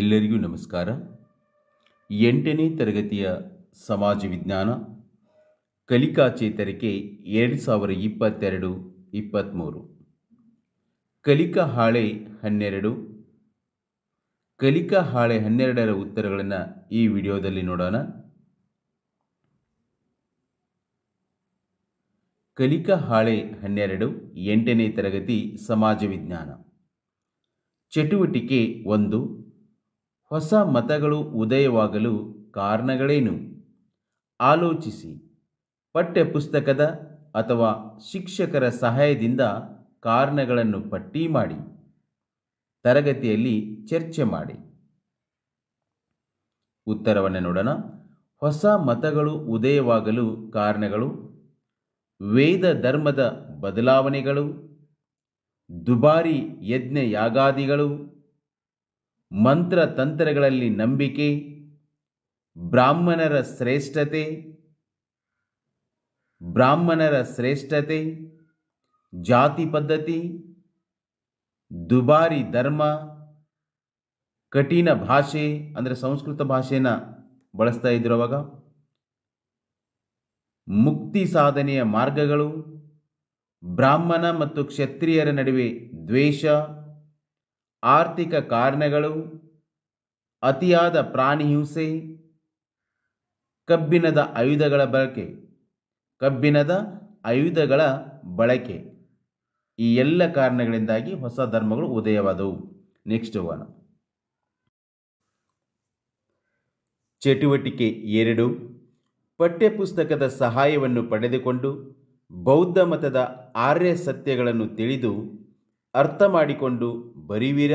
ಎಲ್ಲರಿಗೂ ನಮಸ್ಕಾರ ಎಂಟನೇ ತರಗತಿಯ ಸಮಾಜ ವಿಜ್ಞಾನ ಕಲಿಕಾ ಚೇತರಿಕೆ ಎರಡು ಸಾವಿರ ಇಪ್ಪತ್ತೆರಡು ಇಪ್ಪತ್ತ್ಮೂರು ಕಲಿಕಾ ಹಾಳೆ ಹನ್ನೆರಡು ಕಲಿಕಾ ಹಾಳೆ ಹನ್ನೆರಡರ ಉತ್ತರಗಳನ್ನು ಈ ವಿಡಿಯೋದಲ್ಲಿ ನೋಡೋಣ ಕಲಿಕಾ ಹಾಳೆ ಹನ್ನೆರಡು ಎಂಟನೇ ತರಗತಿ ಸಮಾಜ ವಿಜ್ಞಾನ ಚಟುವಟಿಕೆ ಒಂದು ಹೊಸ ಮತಗಳು ಉದಯವಾಗಲು ಕಾರಣಗಳೇನು ಆಲೋಚಿಸಿ ಪಠ್ಯಪುಸ್ತಕದ ಅಥವಾ ಶಿಕ್ಷಕರ ಸಹಾಯದಿಂದ ಕಾರಣಗಳನ್ನು ಪಟ್ಟಿ ಮಾಡಿ ತರಗತಿಯಲ್ಲಿ ಚರ್ಚೆ ಮಾಡಿ ಉತ್ತರವನ್ನು ನೋಡೋಣ ಹೊಸ ಮತಗಳು ಉದಯವಾಗಲು ಕಾರಣಗಳು ವೇದ ಧರ್ಮದ ಬದಲಾವಣೆಗಳು ದುಬಾರಿ ಯಜ್ಞ ಯಾಗಾದಿಗಳು ಮಂತ್ರ ತಂತ್ರಗಳಲ್ಲಿ ನಂಬಿಕೆ ಬ್ರಾಹ್ಮಣರ ಶ್ರೇಷ್ಠತೆ ಬ್ರಾಹ್ಮಣರ ಶ್ರೇಷ್ಠತೆ ಜಾತಿ ಪದ್ಧತಿ ದುಬಾರಿ ಧರ್ಮ ಕಠಿಣ ಭಾಷೆ ಅಂದರೆ ಸಂಸ್ಕೃತ ಭಾಷೆನ ಬಳಸ್ತಾ ಇದ್ರು ಅವಾಗ ಮುಕ್ತಿ ಸಾಧನೆಯ ಮಾರ್ಗಗಳು ಬ್ರಾಹ್ಮಣ ಮತ್ತು ಕ್ಷತ್ರಿಯರ ನಡುವೆ ದ್ವೇಷ ಆರ್ಥಿಕ ಕಾರಣಗಳು ಅತಿಯಾದ ಪ್ರಾಣಿ ಹಿಂಸೆ ಕಬ್ಬಿಣದ ಆಯುಧಗಳ ಬಳಕೆ ಕಬ್ಬಿಣದ ಆಯುಧಗಳ ಬಳಕೆ ಈ ಎಲ್ಲ ಕಾರಣಗಳಿಂದಾಗಿ ಹೊಸ ಧರ್ಮಗಳು ಉದಯವಾದವು ನೆಕ್ಸ್ಟ್ ಹೋಗೋಣ ಚಟುವಟಿಕೆ ಎರಡು ಪಠ್ಯಪುಸ್ತಕದ ಸಹಾಯವನ್ನು ಪಡೆದುಕೊಂಡು ಬೌದ್ಧ ಮತದ ಆರ್ಯ ಸತ್ಯಗಳನ್ನು ತಿಳಿದು ಅರ್ಥ ಮಾಡಿಕೊಂಡು ಬರಿವಿರ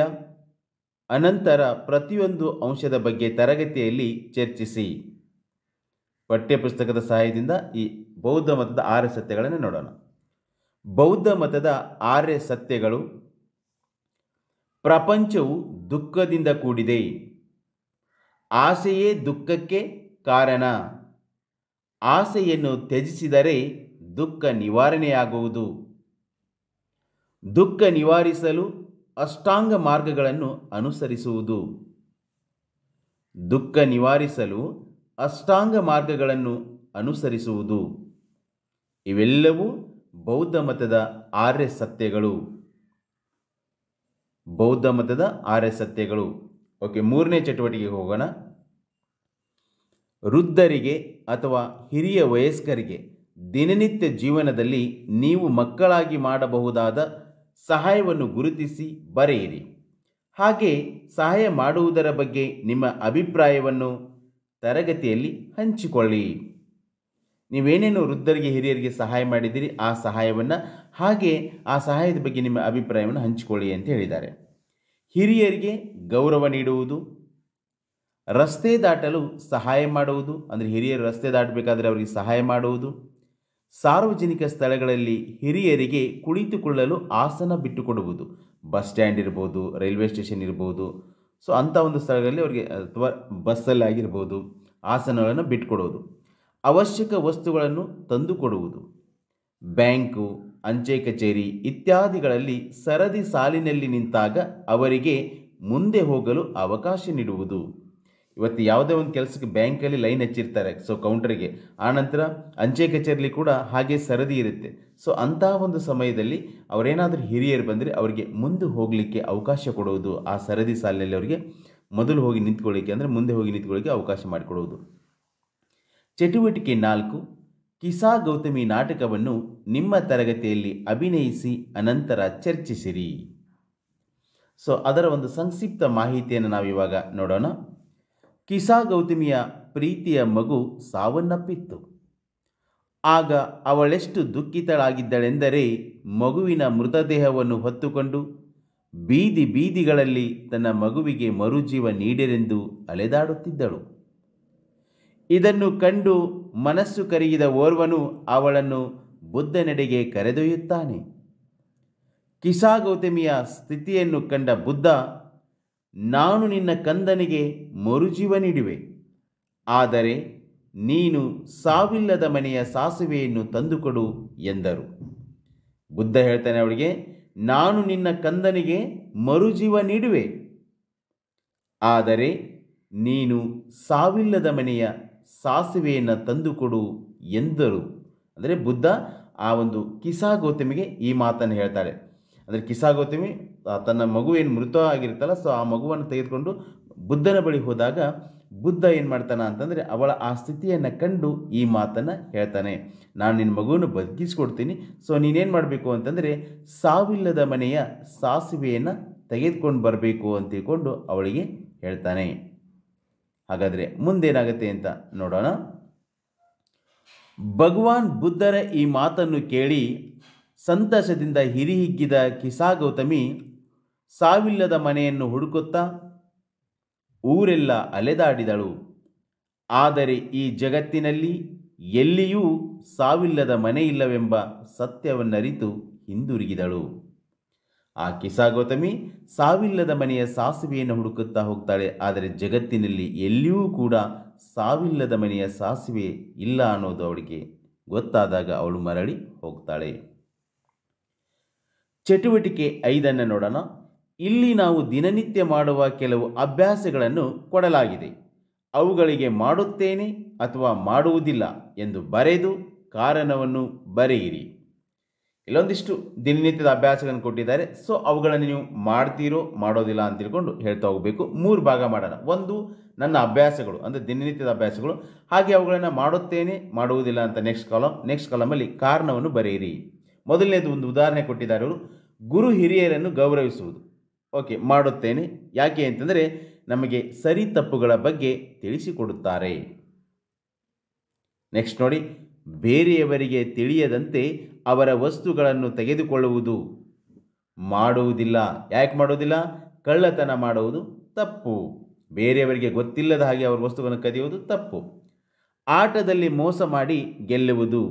ಅನಂತರ ಪ್ರತಿಯೊಂದು ಅಂಶದ ಬಗ್ಗೆ ತರಗತಿಯಲ್ಲಿ ಚರ್ಚಿಸಿ ಪಠ್ಯಪುಸ್ತಕದ ಸಹಾಯದಿಂದ ಈ ಬೌದ್ಧ ಮತದ ಆರ್ಯ ಸತ್ಯಗಳನ್ನು ನೋಡೋಣ ಬೌದ್ಧ ಮತದ ಆರ್ಯ ಸತ್ಯಗಳು ಪ್ರಪಂಚವು ದುಃಖದಿಂದ ಕೂಡಿದೆ ಆಸೆಯೇ ದುಃಖಕ್ಕೆ ಕಾರಣ ಆಸೆಯನ್ನು ತ್ಯಜಿಸಿದರೆ ದುಃಖ ನಿವಾರಣೆಯಾಗುವುದು ದುಃಖ ನಿವಾರಿಸಲು ಅಷ್ಟಾಂಗ ಮಾರ್ಗಗಳನ್ನು ಅನುಸರಿಸುವುದು ದುಃಖ ನಿವಾರಿಸಲು ಅಷ್ಟಾಂಗ ಮಾರ್ಗಗಳನ್ನು ಅನುಸರಿಸುವುದು ಇವೆಲ್ಲವೂ ಬೌದ್ಧ ಮತದ ಆರ್ಯ ಸತ್ಯಗಳು ಬೌದ್ಧ ಮತದ ಆರ್ಯ ಸತ್ಯಗಳು ಓಕೆ ಮೂರನೇ ಚಟುವಟಿಕೆಗೆ ಹೋಗೋಣ ವೃದ್ಧರಿಗೆ ಅಥವಾ ಹಿರಿಯ ವಯಸ್ಕರಿಗೆ ದಿನನಿತ್ಯ ಜೀವನದಲ್ಲಿ ನೀವು ಮಕ್ಕಳಾಗಿ ಮಾಡಬಹುದಾದ ಸಹಾಯವನ್ನು ಗುರುತಿಸಿ ಬರೆಯಿರಿ ಹಾಗೆ ಸಹಾಯ ಮಾಡುವುದರ ಬಗ್ಗೆ ನಿಮ್ಮ ಅಭಿಪ್ರಾಯವನ್ನು ತರಗತಿಯಲ್ಲಿ ಹಂಚಿಕೊಳ್ಳಿ ನೀವೇನೇನು ವೃದ್ಧರಿಗೆ ಹಿರಿಯರಿಗೆ ಸಹಾಯ ಮಾಡಿದ್ದೀರಿ ಆ ಸಹಾಯವನ್ನು ಹಾಗೆ ಆ ಸಹಾಯದ ಬಗ್ಗೆ ನಿಮ್ಮ ಅಭಿಪ್ರಾಯವನ್ನು ಹಂಚಿಕೊಳ್ಳಿ ಅಂತ ಹೇಳಿದ್ದಾರೆ ಹಿರಿಯರಿಗೆ ಗೌರವ ನೀಡುವುದು ರಸ್ತೆ ದಾಟಲು ಸಹಾಯ ಮಾಡುವುದು ಅಂದರೆ ಹಿರಿಯರು ರಸ್ತೆ ದಾಟಬೇಕಾದರೆ ಅವರಿಗೆ ಸಹಾಯ ಮಾಡುವುದು ಸಾರ್ವಜನಿಕ ಸ್ಥಳಗಳಲ್ಲಿ ಹಿರಿಯರಿಗೆ ಕುಳಿತುಕೊಳ್ಳಲು ಆಸನ ಬಿಟ್ಟುಕೊಡುವುದು ಬಸ್ ಸ್ಟ್ಯಾಂಡ್ ಇರ್ಬೋದು ರೈಲ್ವೆ ಸ್ಟೇಷನ್ ಇರ್ಬೋದು ಸೊ ಅಂಥ ಒಂದು ಸ್ಥಳಗಳಲ್ಲಿ ಅವರಿಗೆ ಅಥವಾ ಬಸ್ಸಲ್ಲಾಗಿರ್ಬೋದು ಆಸನಗಳನ್ನು ಬಿಟ್ಟುಕೊಡೋದು ಅವಶ್ಯಕ ವಸ್ತುಗಳನ್ನು ತಂದುಕೊಡುವುದು ಬ್ಯಾಂಕು ಅಂಚೆ ಕಚೇರಿ ಇತ್ಯಾದಿಗಳಲ್ಲಿ ಸರದಿ ಸಾಲಿನಲ್ಲಿ ನಿಂತಾಗ ಅವರಿಗೆ ಮುಂದೆ ಹೋಗಲು ಅವಕಾಶ ನೀಡುವುದು ಇವತ್ತು ಯಾವುದೇ ಒಂದು ಕೆಲಸಕ್ಕೆ ಬ್ಯಾಂಕಲ್ಲಿ ಲೈನ್ ಹಚ್ಚಿರ್ತಾರೆ ಸೊ ಕೌಂಟ್ರಿಗೆ ಆನಂತರ ಅಂಚೆ ಕಚೇರಿಲಿ ಕೂಡ ಹಾಗೆ ಸರದಿ ಇರುತ್ತೆ ಸೊ ಅಂತಹ ಒಂದು ಸಮಯದಲ್ಲಿ ಅವರೇನಾದರೂ ಹಿರಿಯರು ಬಂದರೆ ಅವರಿಗೆ ಮುಂದೆ ಹೋಗಲಿಕ್ಕೆ ಅವಕಾಶ ಕೊಡುವುದು ಆ ಸರದಿ ಸಾಲಿನಲ್ಲಿ ಅವರಿಗೆ ಮೊದಲು ಹೋಗಿ ನಿಂತ್ಕೊಳ್ಳಿಕ್ಕೆ ಅಂದರೆ ಮುಂದೆ ಹೋಗಿ ನಿಂತ್ಕೊಳ್ಳಿಕ್ಕೆ ಅವಕಾಶ ಮಾಡಿಕೊಡುವುದು ಚಟುವಟಿಕೆ ನಾಲ್ಕು ಕಿಸಾ ಗೌತಮಿ ನಾಟಕವನ್ನು ನಿಮ್ಮ ತರಗತಿಯಲ್ಲಿ ಅಭಿನಯಿಸಿ ಅನಂತರ ಚರ್ಚಿಸಿರಿ ಸೊ ಅದರ ಒಂದು ಸಂಕ್ಷಿಪ್ತ ಮಾಹಿತಿಯನ್ನು ನಾವಿವಾಗ ನೋಡೋಣ ಕಿಸಾ ಗೌತಮಿಯ ಪ್ರೀತಿಯ ಮಗು ಸಾವನ್ನಪ್ಪಿತ್ತು ಆಗ ಅವಳೆಷ್ಟು ದುಃಖಿತಳಾಗಿದ್ದಳೆಂದರೆ ಮಗುವಿನ ಮೃತದೇಹವನ್ನು ಹೊತ್ತುಕೊಂಡು ಬೀದಿ ಬೀದಿಗಳಲ್ಲಿ ತನ್ನ ಮಗುವಿಗೆ ಮರುಜೀವ ನೀಡಿರೆಂದು ಅಲೆದಾಡುತ್ತಿದ್ದಳು ಇದನ್ನು ಕಂಡು ಮನಸ್ಸು ಕರಗಿದ ಓರ್ವನು ಅವಳನ್ನು ಬುದ್ಧನೆಡೆಗೆ ಕರೆದೊಯ್ಯುತ್ತಾನೆ ಕಿಸಾ ಗೌತಮಿಯ ಸ್ಥಿತಿಯನ್ನು ಕಂಡ ಬುದ್ಧ ನಾನು ನಿನ್ನ ಕಂದನಿಗೆ ಮರುಜೀವ ನೀಡುವೆ ಆದರೆ ನೀನು ಸಾವಿಲ್ಲದ ಮನೆಯ ಸಾಸುವೆಯನ್ನು ತಂದುಕೊಡು ಎಂದರು ಬುದ್ಧ ಹೇಳ್ತಾನೆ ಅವಳಿಗೆ ನಾನು ನಿನ್ನ ಕಂದನಿಗೆ ಮರುಜೀವ ನೀಡುವೆ ಆದರೆ ನೀನು ಸಾವಿಲ್ಲದ ಮನೆಯ ಸಾಸಿವೆಯನ್ನು ತಂದುಕೊಡು ಎಂದರು ಅಂದರೆ ಬುದ್ಧ ಆ ಒಂದು ಕಿಸಾ ಗೌತಮಿಗೆ ಈ ಮಾತನ್ನು ಹೇಳ್ತಾರೆ ಅಂದರೆ ಕಿಸಾಗೋತಿಮಿ ತನ್ನ ಮಗು ಏನು ಮೃತ ಆಗಿರುತ್ತಲ್ಲ ಸೊ ಆ ಮಗುವನ್ನು ತೆಗೆದುಕೊಂಡು ಬುದ್ಧನ ಬಳಿ ಹೋದಾಗ ಬುದ್ಧ ಏನು ಮಾಡ್ತಾನೆ ಅಂತಂದರೆ ಅವಳ ಆ ಸ್ಥಿತಿಯನ್ನು ಕಂಡು ಈ ಮಾತನ್ನು ಹೇಳ್ತಾನೆ ನಾನು ನಿನ್ನ ಮಗುವನ್ನು ಬದುಕಿಸ್ಕೊಡ್ತೀನಿ ಸೊ ನೀನೇನು ಮಾಡಬೇಕು ಅಂತಂದರೆ ಸಾವಿಲ್ಲದ ಮನೆಯ ಸಾಸಿವೆಯನ್ನು ತೆಗೆದುಕೊಂಡು ಬರಬೇಕು ಅಂತ ಅವಳಿಗೆ ಹೇಳ್ತಾನೆ ಹಾಗಾದರೆ ಮುಂದೇನಾಗುತ್ತೆ ಅಂತ ನೋಡೋಣ ಭಗವಾನ್ ಬುದ್ಧರ ಈ ಮಾತನ್ನು ಕೇಳಿ ಸಂತಸದಿಂದ ಹಿರಿಹಿಗ್ಗಿದ ಕಿಸಾ ಗೌತಮಿ ಸಾವಿಲ್ಲದ ಮನೆಯನ್ನು ಹುಡುಕುತ್ತಾ ಊರೆಲ್ಲ ಅಲೆದಾಡಿದಳು ಆದರೆ ಈ ಜಗತ್ತಿನಲ್ಲಿ ಎಲ್ಲಿಯೂ ಸಾವಿಲ್ಲದ ಮನೆಯಿಲ್ಲವೆಂಬ ಸತ್ಯವನ್ನರಿತು ಹಿಂದಿರುಗಿದಳು ಆ ಕಿಸಾ ಗೌತಮಿ ಸಾವಿಲ್ಲದ ಮನೆಯ ಸಾಸಿವೆಯನ್ನು ಹುಡುಕುತ್ತಾ ಹೋಗ್ತಾಳೆ ಆದರೆ ಜಗತ್ತಿನಲ್ಲಿ ಎಲ್ಲಿಯೂ ಕೂಡ ಸಾವಿಲ್ಲದ ಮನೆಯ ಸಾಸಿವೆ ಇಲ್ಲ ಅನ್ನೋದು ಅವಳಿಗೆ ಗೊತ್ತಾದಾಗ ಅವಳು ಮರಳಿ ಹೋಗ್ತಾಳೆ ಚಟುವಟಿಕೆ ಐದನ್ನು ನೋಡೋಣ ಇಲ್ಲಿ ನಾವು ದಿನನಿತ್ಯ ಮಾಡುವ ಕೆಲವು ಅಭ್ಯಾಸಗಳನ್ನು ಕೊಡಲಾಗಿದೆ ಅವುಗಳಿಗೆ ಮಾಡುತ್ತೇನೆ ಅಥವಾ ಮಾಡುವುದಿಲ್ಲ ಎಂದು ಬರೆದು ಕಾರಣವನ್ನು ಬರೆಯಿರಿ ಇಲ್ಲೊಂದಿಷ್ಟು ದಿನನಿತ್ಯದ ಅಭ್ಯಾಸಗಳನ್ನು ಕೊಟ್ಟಿದ್ದಾರೆ ಸೊ ಅವುಗಳನ್ನು ನೀವು ಮಾಡ್ತೀರೋ ಮಾಡೋದಿಲ್ಲ ಅಂತ ತಿಳ್ಕೊಂಡು ಹೇಳ್ತಾ ಹೋಗಬೇಕು ಮೂರು ಭಾಗ ಮಾಡೋಣ ಒಂದು ನನ್ನ ಅಭ್ಯಾಸಗಳು ಅಂದರೆ ದಿನನಿತ್ಯದ ಅಭ್ಯಾಸಗಳು ಹಾಗೆ ಅವುಗಳನ್ನು ಮಾಡುತ್ತೇನೆ ಮಾಡುವುದಿಲ್ಲ ಅಂತ ನೆಕ್ಸ್ಟ್ ಕಾಲಮ್ ನೆಕ್ಸ್ಟ್ ಕಾಲಮಲ್ಲಿ ಕಾರಣವನ್ನು ಬರೆಯಿರಿ ಮೊದಲನೇದು ಒಂದು ಉದಾಹರಣೆ ಕೊಟ್ಟಿದ್ದಾರೆ ಅವರು ಗುರು ಹಿರಿಯರನ್ನು ಗೌರವಿಸುವುದು ಓಕೆ ಮಾಡುತ್ತೇನೆ ಯಾಕೆ ಅಂತಂದರೆ ನಮಗೆ ಸರಿ ತಪ್ಪುಗಳ ಬಗ್ಗೆ ತಿಳಿಸಿಕೊಡುತ್ತಾರೆ ನೆಕ್ಸ್ಟ್ ನೋಡಿ ಬೇರೆಯವರಿಗೆ ತಿಳಿಯದಂತೆ ಅವರ ವಸ್ತುಗಳನ್ನು ತೆಗೆದುಕೊಳ್ಳುವುದು ಮಾಡುವುದಿಲ್ಲ ಯಾಕೆ ಮಾಡುವುದಿಲ್ಲ ಕಳ್ಳತನ ಮಾಡುವುದು ತಪ್ಪು ಬೇರೆಯವರಿಗೆ ಗೊತ್ತಿಲ್ಲದ ಹಾಗೆ ಅವರ ವಸ್ತುಗಳನ್ನು ಕದಿಯುವುದು ತಪ್ಪು ಆಟದಲ್ಲಿ ಮೋಸ ಮಾಡಿ ಗೆಲ್ಲುವುದು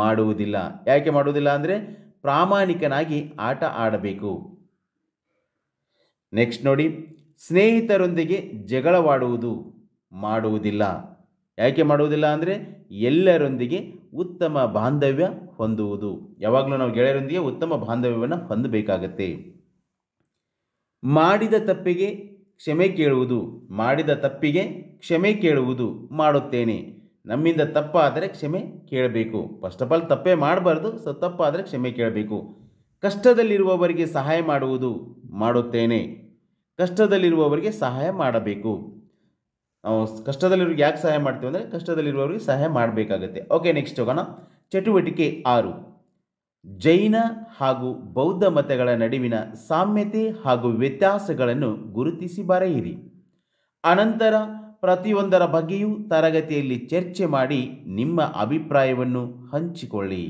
ಮಾಡುವುದಿಲ್ಲ ಯಾಕೆ ಮಾಡುವುದಿಲ್ಲ ಅಂದರೆ ಪ್ರಾಮಾಣಿಕನಾಗಿ ಆಟ ಆಡಬೇಕು ನೆಕ್ಸ್ಟ್ ನೋಡಿ ಸ್ನೇಹಿತರೊಂದಿಗೆ ಜಗಳವಾಡುವುದು ಮಾಡುವುದಿಲ್ಲ ಯಾಕೆ ಮಾಡುವುದಿಲ್ಲ ಅಂದರೆ ಎಲ್ಲರೊಂದಿಗೆ ಉತ್ತಮ ಬಾಂಧವ್ಯ ಹೊಂದುವುದು ಯಾವಾಗಲೂ ನಾವು ಗೆಳೆಯರೊಂದಿಗೆ ಉತ್ತಮ ಬಾಂಧವ್ಯವನ್ನು ಹೊಂದಬೇಕಾಗತ್ತೆ ಮಾಡಿದ ತಪ್ಪಿಗೆ ಕ್ಷಮೆ ಕೇಳುವುದು ಮಾಡಿದ ತಪ್ಪಿಗೆ ಕ್ಷಮೆ ಕೇಳುವುದು ಮಾಡುತ್ತೇನೆ ನಮ್ಮಿಂದ ತಪ್ಪಾದರೆ ಕ್ಷಮೆ ಕೇಳಬೇಕು ಫಸ್ಟ್ ಆಫ್ ಆಲ್ ತಪ್ಪೇ ಮಾಡಬಾರ್ದು ಸೊ ತಪ್ಪಾದರೆ ಕ್ಷಮೆ ಕೇಳಬೇಕು ಕಷ್ಟದಲ್ಲಿರುವವರಿಗೆ ಸಹಾಯ ಮಾಡುವುದು ಮಾಡುತ್ತೇನೆ ಕಷ್ಟದಲ್ಲಿರುವವರಿಗೆ ಸಹಾಯ ಮಾಡಬೇಕು ನಾವು ಕಷ್ಟದಲ್ಲಿರೋರಿಗೆ ಯಾಕೆ ಸಹಾಯ ಮಾಡ್ತೀವಿ ಅಂದರೆ ಕಷ್ಟದಲ್ಲಿರುವವರಿಗೆ ಸಹಾಯ ಮಾಡಬೇಕಾಗುತ್ತೆ ಓಕೆ ನೆಕ್ಸ್ಟ್ ಹೋಗೋಣ ಚಟುವಟಿಕೆ ಆರು ಜೈನ ಹಾಗೂ ಬೌದ್ಧ ಮತಗಳ ನಡುವಿನ ಸಾಮ್ಯತೆ ಹಾಗೂ ವ್ಯತ್ಯಾಸಗಳನ್ನು ಗುರುತಿಸಿ ಬರೆಯಿರಿ ಅನಂತರ ಪ್ರತಿಯೊಂದರ ಬಗ್ಗೆಯೂ ತರಗತಿಯಲ್ಲಿ ಚರ್ಚೆ ಮಾಡಿ ನಿಮ್ಮ ಅಭಿಪ್ರಾಯವನ್ನು ಹಂಚಿಕೊಳ್ಳಿ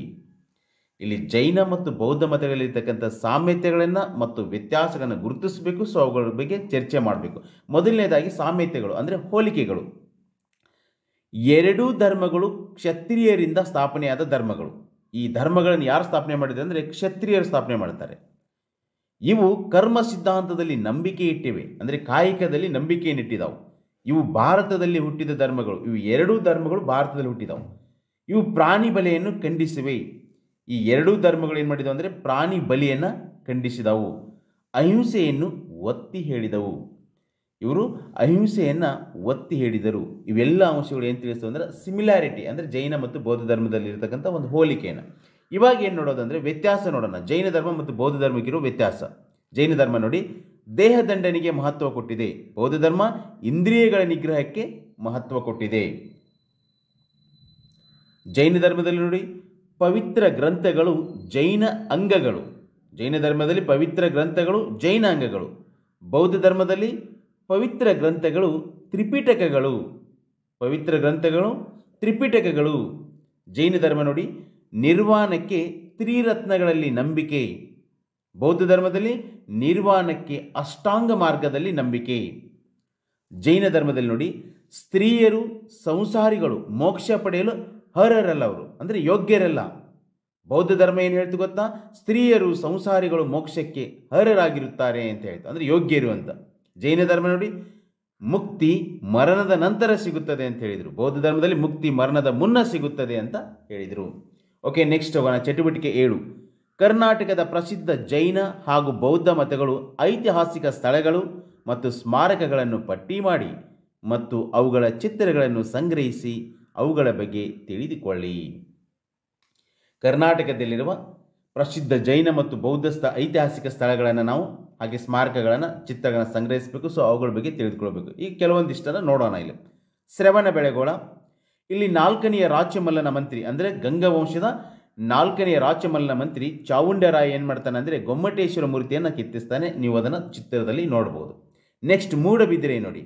ಇಲ್ಲಿ ಜೈನ ಮತ್ತು ಬೌದ್ಧ ಮತಗಳಲ್ಲಿರ್ತಕ್ಕಂಥ ಸಾಮ್ಯತೆಗಳನ್ನು ಮತ್ತು ವ್ಯತ್ಯಾಸಗಳನ್ನು ಗುರುತಿಸಬೇಕು ಸೊ ಅವುಗಳ ಬಗ್ಗೆ ಚರ್ಚೆ ಮಾಡಬೇಕು ಮೊದಲನೇದಾಗಿ ಸಾಮ್ಯತೆಗಳು ಅಂದರೆ ಹೋಲಿಕೆಗಳು ಎರಡೂ ಧರ್ಮಗಳು ಕ್ಷತ್ರಿಯರಿಂದ ಸ್ಥಾಪನೆಯಾದ ಧರ್ಮಗಳು ಈ ಧರ್ಮಗಳನ್ನು ಯಾರು ಸ್ಥಾಪನೆ ಮಾಡಿದೆ ಅಂದರೆ ಕ್ಷತ್ರಿಯರು ಸ್ಥಾಪನೆ ಮಾಡ್ತಾರೆ ಇವು ಕರ್ಮ ಸಿದ್ಧಾಂತದಲ್ಲಿ ನಂಬಿಕೆ ಇಟ್ಟಿವೆ ಅಂದರೆ ಕಾಯಿಕದಲ್ಲಿ ನಂಬಿಕೆಯನ್ನು ಇವು ಭಾರತದಲ್ಲಿ ಹುಟ್ಟಿದ ಧರ್ಮಗಳು ಇವು ಎರಡೂ ಧರ್ಮಗಳು ಭಾರತದಲ್ಲಿ ಹುಟ್ಟಿದವು ಇವು ಪ್ರಾಣಿ ಬಲೆಯನ್ನು ಖಂಡಿಸಿವೆ ಈ ಎರಡೂ ಧರ್ಮಗಳು ಏನು ಮಾಡಿದವು ಅಂದರೆ ಪ್ರಾಣಿ ಬಲಿಯನ್ನು ಖಂಡಿಸಿದವು ಅಹಿಂಸೆಯನ್ನು ಒತ್ತಿ ಹೇಳಿದವು ಇವರು ಅಹಿಂಸೆಯನ್ನು ಒತ್ತಿ ಹೇಳಿದರು ಇವೆಲ್ಲ ಅಂಶಗಳು ಏನು ತಿಳಿಸ್ತವೆ ಅಂದರೆ ಸಿಮಿಲಾರಿಟಿ ಅಂದರೆ ಜೈನ ಮತ್ತು ಬೌದ್ಧ ಧರ್ಮದಲ್ಲಿ ಇರತಕ್ಕಂಥ ಒಂದು ಹೋಲಿಕೆಯನ್ನು ಇವಾಗ ಏನು ನೋಡೋದಂದರೆ ವ್ಯತ್ಯಾಸ ನೋಡೋಣ ಜೈನ ಧರ್ಮ ಮತ್ತು ಬೌದ್ಧ ಧರ್ಮಕ್ಕಿರೋ ವ್ಯತ್ಯಾಸ ಜೈನ ಧರ್ಮ ನೋಡಿ ದೇಹದಂಡನೆಗೆ ಮಹತ್ವ ಕೊಟ್ಟಿದೆ ಬೌದ್ಧ ಧರ್ಮ ಇಂದ್ರಿಯಗಳ ನಿಗ್ರಹಕ್ಕೆ ಮಹತ್ವ ಕೊಟ್ಟಿದೆ ಜೈನ ಧರ್ಮದಲ್ಲಿ ನೋಡಿ ಪವಿತ್ರ ಗ್ರಂಥಗಳು ಜೈನ ಅಂಗಗಳು ಜೈನ ಧರ್ಮದಲ್ಲಿ ಪವಿತ್ರ ಗ್ರಂಥಗಳು ಜೈನ ಅಂಗಗಳು ಬೌದ್ಧ ಧರ್ಮದಲ್ಲಿ ಪವಿತ್ರ ಗ್ರಂಥಗಳು ತ್ರಿಪಿಟಕಗಳು ಪವಿತ್ರ ಗ್ರಂಥಗಳು ತ್ರಿಪಿಟಕಗಳು ಜೈನ ಧರ್ಮ ನೋಡಿ ನಿರ್ವಾಣಕ್ಕೆ ತ್ರಿರತ್ನಗಳಲ್ಲಿ ನಂಬಿಕೆ ಬೌದ್ಧ ಧರ್ಮದಲ್ಲಿ ನಿರ್ವಾಣಕ್ಕೆ ಅಷ್ಟಾಂಗ ಮಾರ್ಗದಲ್ಲಿ ನಂಬಿಕೆ ಜೈನ ಧರ್ಮದಲ್ಲಿ ನೋಡಿ ಸ್ತ್ರೀಯರು ಸಂಸಾರಿಗಳು ಮೋಕ್ಷ ಪಡೆಯಲು ಹರರಲ್ಲ ಅವರು ಅಂದರೆ ಯೋಗ್ಯರಲ್ಲ ಬೌದ್ಧ ಧರ್ಮ ಏನು ಹೇಳ್ತು ಗೊತ್ತಾ ಸ್ತ್ರೀಯರು ಸಂಸಾರಿಗಳು ಮೋಕ್ಷಕ್ಕೆ ಹರರಾಗಿರುತ್ತಾರೆ ಅಂತ ಹೇಳ್ತು ಅಂದರೆ ಯೋಗ್ಯರು ಅಂತ ಜೈನ ಧರ್ಮ ನೋಡಿ ಮುಕ್ತಿ ಮರಣದ ನಂತರ ಸಿಗುತ್ತದೆ ಅಂತ ಹೇಳಿದರು ಬೌದ್ಧ ಧರ್ಮದಲ್ಲಿ ಮುಕ್ತಿ ಮರಣದ ಮುನ್ನ ಸಿಗುತ್ತದೆ ಅಂತ ಹೇಳಿದರು ಓಕೆ ನೆಕ್ಸ್ಟ್ ಹೋಗೋಣ ಚಟುವಟಿಕೆ ಏಳು ಕರ್ನಾಟಕದ ಪ್ರಸಿದ್ಧ ಜೈನ ಹಾಗೂ ಬೌದ್ಧ ಮತಗಳು ಐತಿಹಾಸಿಕ ಸ್ಥಳಗಳು ಮತ್ತು ಸ್ಮಾರಕಗಳನ್ನು ಪಟ್ಟಿ ಮಾಡಿ ಮತ್ತು ಅವುಗಳ ಚಿತ್ರಗಳನ್ನು ಸಂಗ್ರಹಿಸಿ ಅವುಗಳ ಬಗ್ಗೆ ತಿಳಿದುಕೊಳ್ಳಿ ಕರ್ನಾಟಕದಲ್ಲಿರುವ ಪ್ರಸಿದ್ಧ ಜೈನ ಮತ್ತು ಬೌದ್ಧ ಸ್ಥ ಐತಿಹಾಸಿಕ ಸ್ಥಳಗಳನ್ನು ನಾವು ಹಾಗೆ ಸ್ಮಾರಕಗಳನ್ನು ಚಿತ್ರಗಳನ್ನು ಸಂಗ್ರಹಿಸಬೇಕು ಸೊ ಅವುಗಳ ಬಗ್ಗೆ ತಿಳಿದುಕೊಳ್ಬೇಕು ಈ ಕೆಲವೊಂದಿಷ್ಟನ್ನು ನೋಡೋಣ ಇಲ್ಲಿ ಶ್ರವಣ ಬೆಳೆಗೋಳ ಇಲ್ಲಿ ನಾಲ್ಕನೆಯ ರಾಜ್ಯಮಲ್ಲನ ಮಂತ್ರಿ ಅಂದರೆ ಗಂಗವಂಶದ ನಾಲ್ಕನೆಯ ರಾಚಮಲ್ನ ಮಂತ್ರಿ ಚಾವುಂಡರಾಯ ಏನು ಮಾಡ್ತಾನೆ ಅಂದರೆ ಗೊಮ್ಮಟೇಶ್ವರ ಮೂರ್ತಿಯನ್ನು ಕೆತ್ತಿಸ್ತಾನೆ ನೀವು ಅದನ್ನು ಚಿತ್ರದಲ್ಲಿ ನೋಡ್ಬೋದು ನೆಕ್ಸ್ಟ್ ಮೂಡಬಿದ್ರೆ ನೋಡಿ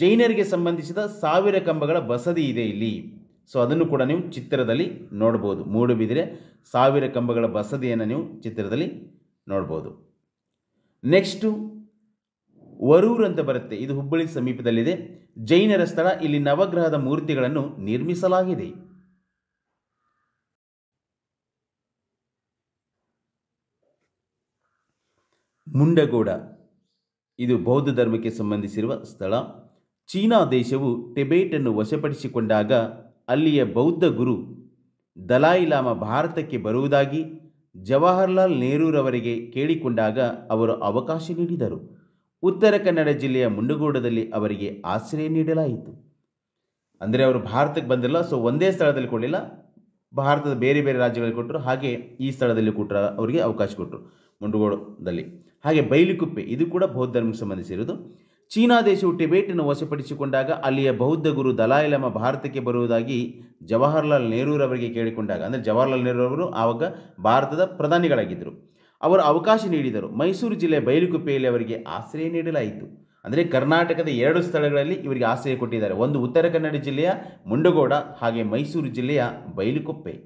ಜೈನರಿಗೆ ಸಂಬಂಧಿಸಿದ ಸಾವಿರ ಕಂಬಗಳ ಬಸದಿ ಇದೆ ಇಲ್ಲಿ ಸೊ ಅದನ್ನು ಕೂಡ ನೀವು ಚಿತ್ರದಲ್ಲಿ ನೋಡ್ಬೋದು ಮೂಡಬಿದ್ರೆ ಸಾವಿರ ಕಂಬಗಳ ಬಸದಿಯನ್ನು ನೀವು ಚಿತ್ರದಲ್ಲಿ ನೋಡ್ಬೋದು ನೆಕ್ಸ್ಟು ವರೂರ್ ಅಂತ ಬರುತ್ತೆ ಇದು ಹುಬ್ಬಳ್ಳಿ ಸಮೀಪದಲ್ಲಿದೆ ಜೈನರ ಸ್ಥಳ ಇಲ್ಲಿ ನವಗ್ರಹದ ಮೂರ್ತಿಗಳನ್ನು ನಿರ್ಮಿಸಲಾಗಿದೆ ಮುಂಡಗೋಡ ಇದು ಬೌದ್ಧ ಧರ್ಮಕ್ಕೆ ಸಂಬಂಧಿಸಿರುವ ಸ್ಥಳ ಚೀನಾ ದೇಶವು ಟೆಬೇಟನ್ನು ವಶಪಡಿಸಿಕೊಂಡಾಗ ಅಲ್ಲಿಯ ಬೌದ್ಧ ಗುರು ದಲಾಯಿಲಾಮ ಭಾರತಕ್ಕೆ ಬರುವುದಾಗಿ ಜವಾಹರ್ಲಾಲ್ ನೆಹರೂರವರಿಗೆ ಕೇಳಿಕೊಂಡಾಗ ಅವರು ಅವಕಾಶ ನೀಡಿದರು ಉತ್ತರ ಕನ್ನಡ ಜಿಲ್ಲೆಯ ಮುಂಡಗೋಡದಲ್ಲಿ ಅವರಿಗೆ ಆಶ್ರಯ ನೀಡಲಾಯಿತು ಅಂದರೆ ಅವರು ಭಾರತಕ್ಕೆ ಬಂದಿಲ್ಲ ಸೊ ಒಂದೇ ಸ್ಥಳದಲ್ಲಿ ಕೊಡಲಿಲ್ಲ ಭಾರತದ ಬೇರೆ ಬೇರೆ ರಾಜ್ಯಗಳಲ್ಲಿ ಕೊಟ್ಟರು ಹಾಗೆ ಈ ಸ್ಥಳದಲ್ಲಿ ಕೊಟ್ಟರು ಅವರಿಗೆ ಅವಕಾಶ ಕೊಟ್ಟರು ಮುಂಡಗೋಡದಲ್ಲಿ ಹಾಗೆ ಬೈಲಿಕುಪ್ಪೆ ಇದು ಕೂಡ ಬೌದ್ಧ ಧರ್ಮಕ್ಕೆ ಸಂಬಂಧಿಸಿರುವುದು ಚೀನಾ ದೇಶವು ಟಿಬೇಟನ್ನು ವಶಪಡಿಸಿಕೊಂಡಾಗ ಅಲ್ಲಿಯ ಬೌದ್ಧ ಗುರು ದಲಾಯಿಲಮ ಭಾರತಕ್ಕೆ ಬರುವುದಾಗಿ ಜವಾಹರ್ಲಾಲ್ ನೆಹರೂರವರಿಗೆ ಕೇಳಿಕೊಂಡಾಗ ಅಂದರೆ ಜವಾಹರ್ಲಾಲ್ ನೆಹರು ಅವರು ಆವಾಗ ಭಾರತದ ಪ್ರಧಾನಿಗಳಾಗಿದ್ದರು ಅವರು ಅವಕಾಶ ನೀಡಿದರು ಮೈಸೂರು ಜಿಲ್ಲೆ ಬೈಲುಕುಪ್ಪೆಯಲ್ಲಿ ಅವರಿಗೆ ಆಶ್ರಯ ನೀಡಲಾಯಿತು ಅಂದರೆ ಕರ್ನಾಟಕದ ಎರಡು ಸ್ಥಳಗಳಲ್ಲಿ ಇವರಿಗೆ ಆಶ್ರಯ ಕೊಟ್ಟಿದ್ದಾರೆ ಒಂದು ಉತ್ತರ ಕನ್ನಡ ಜಿಲ್ಲೆಯ ಮುಂಡಗೋಡ ಹಾಗೆ ಮೈಸೂರು ಜಿಲ್ಲೆಯ ಬೈಲುಕುಪ್ಪೆ